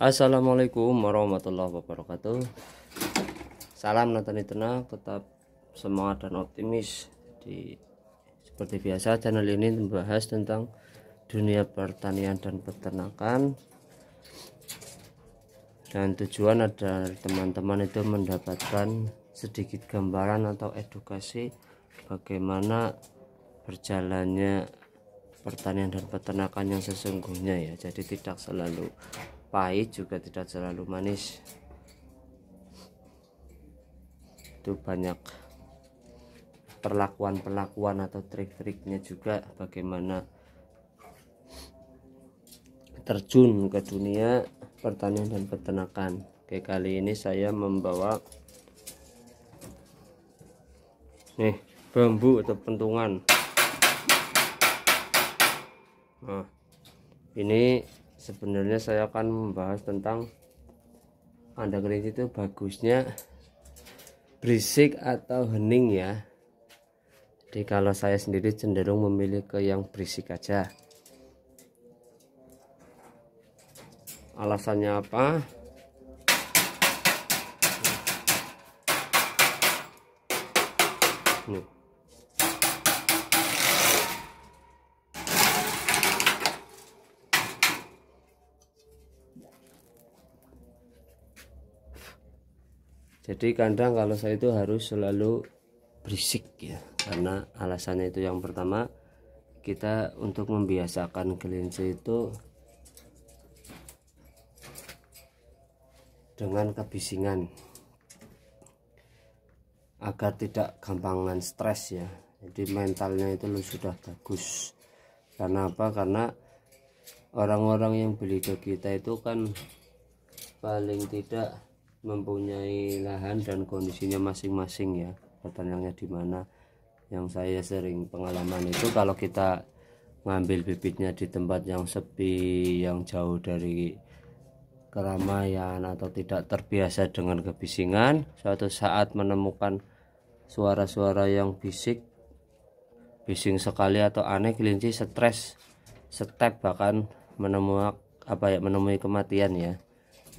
Assalamualaikum warahmatullahi wabarakatuh Salam Tenang tetap semangat dan optimis di seperti biasa channel ini membahas tentang dunia pertanian dan peternakan dan tujuan adalah teman-teman itu mendapatkan sedikit gambaran atau edukasi bagaimana berjalannya pertanian dan peternakan yang sesungguhnya ya jadi tidak selalu pahit juga tidak selalu manis itu banyak perlakuan-perlakuan atau trik-triknya juga bagaimana terjun ke dunia pertanian dan peternakan Oke kali ini saya membawa nih bambu atau pentungan nah, ini sebenarnya saya akan membahas tentang Anda kelinci itu bagusnya berisik atau hening ya jadi kalau saya sendiri cenderung memilih ke yang berisik aja alasannya apa nih jadi kandang kalau saya itu harus selalu berisik ya karena alasannya itu yang pertama kita untuk membiasakan kelinci itu dengan kebisingan agar tidak gampangan stres ya jadi mentalnya itu lu sudah bagus karena apa karena orang-orang yang beli ke kita itu kan paling tidak mempunyai lahan dan kondisinya masing-masing ya peternaknya di mana yang saya sering pengalaman itu kalau kita ngambil bibitnya di tempat yang sepi yang jauh dari keramaian atau tidak terbiasa dengan kebisingan suatu saat menemukan suara-suara yang bisik bising sekali atau aneh kelinci stres step bahkan menemukan apa ya menemui kematian ya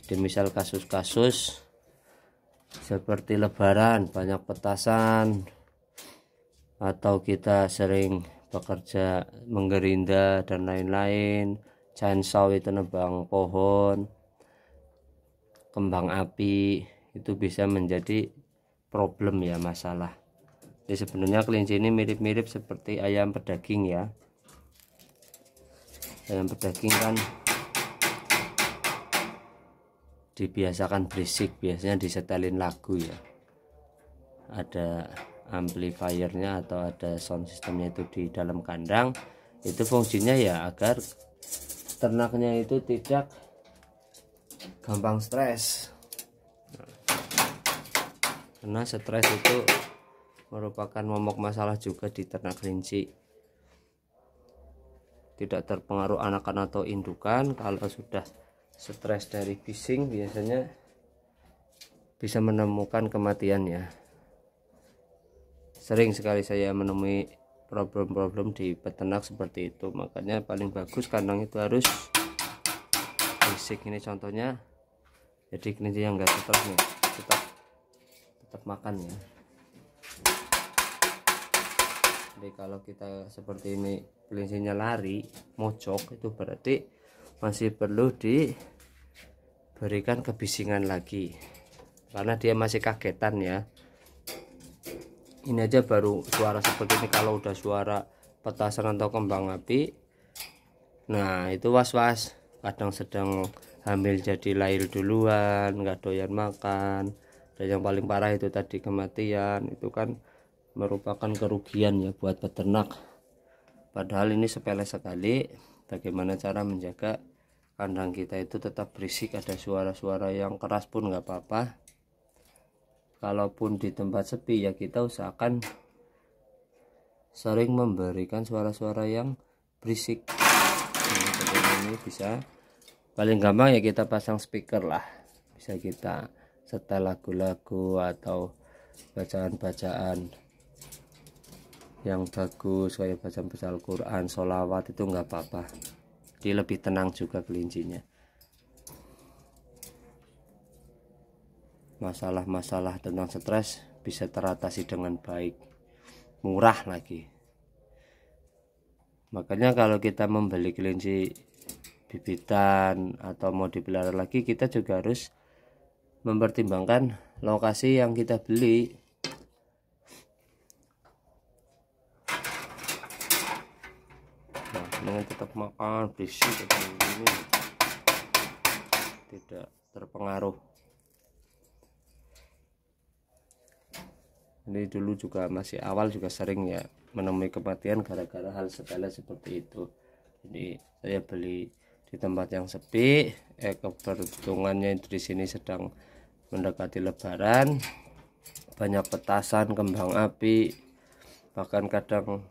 di misal kasus-kasus seperti lebaran banyak petasan atau kita sering bekerja menggerinda dan lain-lain chainsaw itu nebang pohon kembang api itu bisa menjadi problem ya masalah jadi sebenarnya kelinci ini mirip-mirip seperti ayam pedaging ya ayam pedaging kan dibiasakan berisik biasanya disetelin lagu ya ada amplifiernya atau ada sound systemnya itu di dalam kandang itu fungsinya ya agar ternaknya itu tidak gampang stres karena stres itu merupakan momok masalah juga di ternak kelinci tidak terpengaruh anakan atau indukan kalau sudah stres dari bising biasanya bisa menemukan kematian ya sering sekali saya menemui problem-problem di peternak seperti itu makanya paling bagus kandang itu harus fisik ini contohnya jadi kelinci yang enggak tetap nih tetap tetap makan ya jadi kalau kita seperti ini kelincinya lari mojok itu berarti masih perlu di berikan kebisingan lagi karena dia masih kagetan ya ini aja baru suara seperti ini kalau udah suara petasan atau kembang api nah itu was-was kadang sedang hamil jadi lahir duluan nggak doyan makan dan yang paling parah itu tadi kematian itu kan merupakan kerugian ya buat peternak padahal ini sepele sekali bagaimana cara menjaga kandang kita itu tetap berisik ada suara-suara yang keras pun nggak apa-apa kalaupun di tempat sepi ya kita usahakan sering memberikan suara-suara yang berisik nah, ini bisa paling gampang ya kita pasang speaker lah bisa kita setel lagu-lagu atau bacaan-bacaan yang bagus kayak bacaan-bacaan Quran, sholawat itu nggak apa-apa jadi lebih tenang juga kelincinya masalah-masalah tentang stres bisa teratasi dengan baik murah lagi makanya kalau kita membeli kelinci bibitan atau mau dipelihara lagi kita juga harus mempertimbangkan lokasi yang kita beli jangan tetap makan berisik ini tidak terpengaruh ini dulu juga masih awal juga sering ya menemui kematian gara-gara hal sepele seperti itu jadi saya beli di tempat yang sepi eh keberuntungannya itu di sini sedang mendekati lebaran banyak petasan kembang api bahkan kadang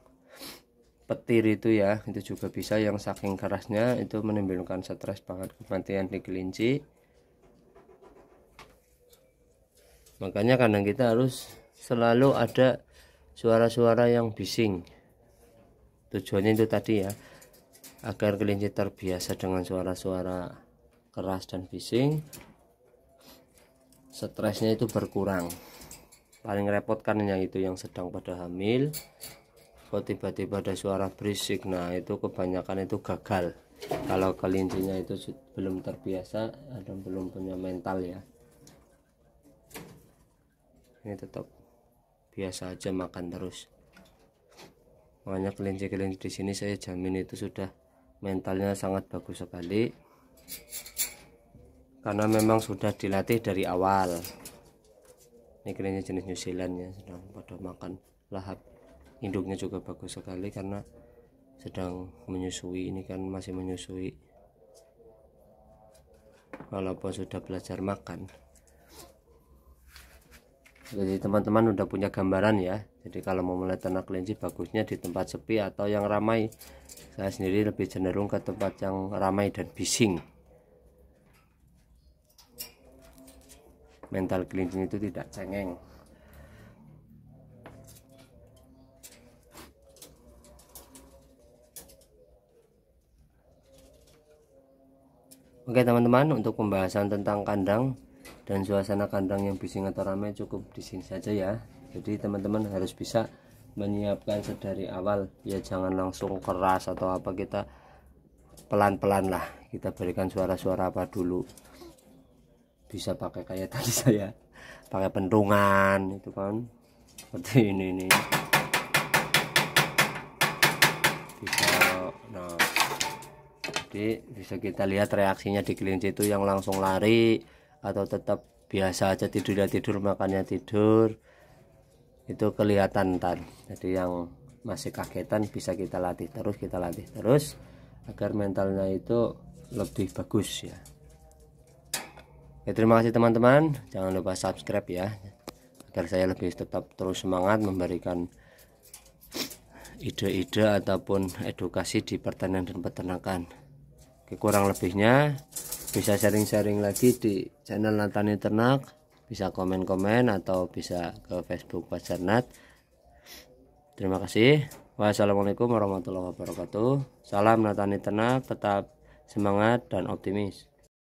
petir itu ya itu juga bisa yang saking kerasnya itu menimbulkan stres banget kematian di kelinci makanya kadang kita harus selalu ada suara-suara yang bising tujuannya itu tadi ya agar kelinci terbiasa dengan suara-suara keras dan bising stresnya itu berkurang paling repot kan yang itu yang sedang pada hamil kok oh, tiba-tiba ada suara berisik nah itu kebanyakan itu gagal kalau kelincinya itu belum terbiasa dan belum punya mental ya ini tetap biasa aja makan terus makanya kelinci-kelinci di sini saya jamin itu sudah mentalnya sangat bagus sekali karena memang sudah dilatih dari awal ini kelinci jenis New Zealand ya sedang pada makan lahap induknya juga bagus sekali karena sedang menyusui ini kan masih menyusui walaupun sudah belajar makan jadi teman-teman udah punya gambaran ya jadi kalau mau mulai ternak kelinci bagusnya di tempat sepi atau yang ramai saya sendiri lebih cenderung ke tempat yang ramai dan bising mental kelinci itu tidak cengeng Oke teman-teman untuk pembahasan tentang kandang dan suasana kandang yang bising atau ramai cukup di sini saja ya jadi teman-teman harus bisa menyiapkan sedari awal ya jangan langsung keras atau apa kita pelan-pelan lah kita berikan suara-suara apa dulu bisa pakai kayak tadi saya pakai pentungan itu kan seperti ini nih bisa nah jadi bisa kita lihat reaksinya di kelinci itu yang langsung lari atau tetap biasa aja tidurnya tidur makannya tidur itu kelihatan tan jadi yang masih kagetan bisa kita latih terus kita latih terus agar mentalnya itu lebih bagus ya Oke, terima kasih teman-teman jangan lupa subscribe ya agar saya lebih tetap terus semangat memberikan ide-ide ataupun edukasi di pertanian dan peternakan kurang lebihnya bisa sharing-sharing lagi di channel Natani Ternak bisa komen-komen atau bisa ke Facebook Nat terima kasih wassalamualaikum warahmatullahi wabarakatuh salam Natani Ternak tetap semangat dan optimis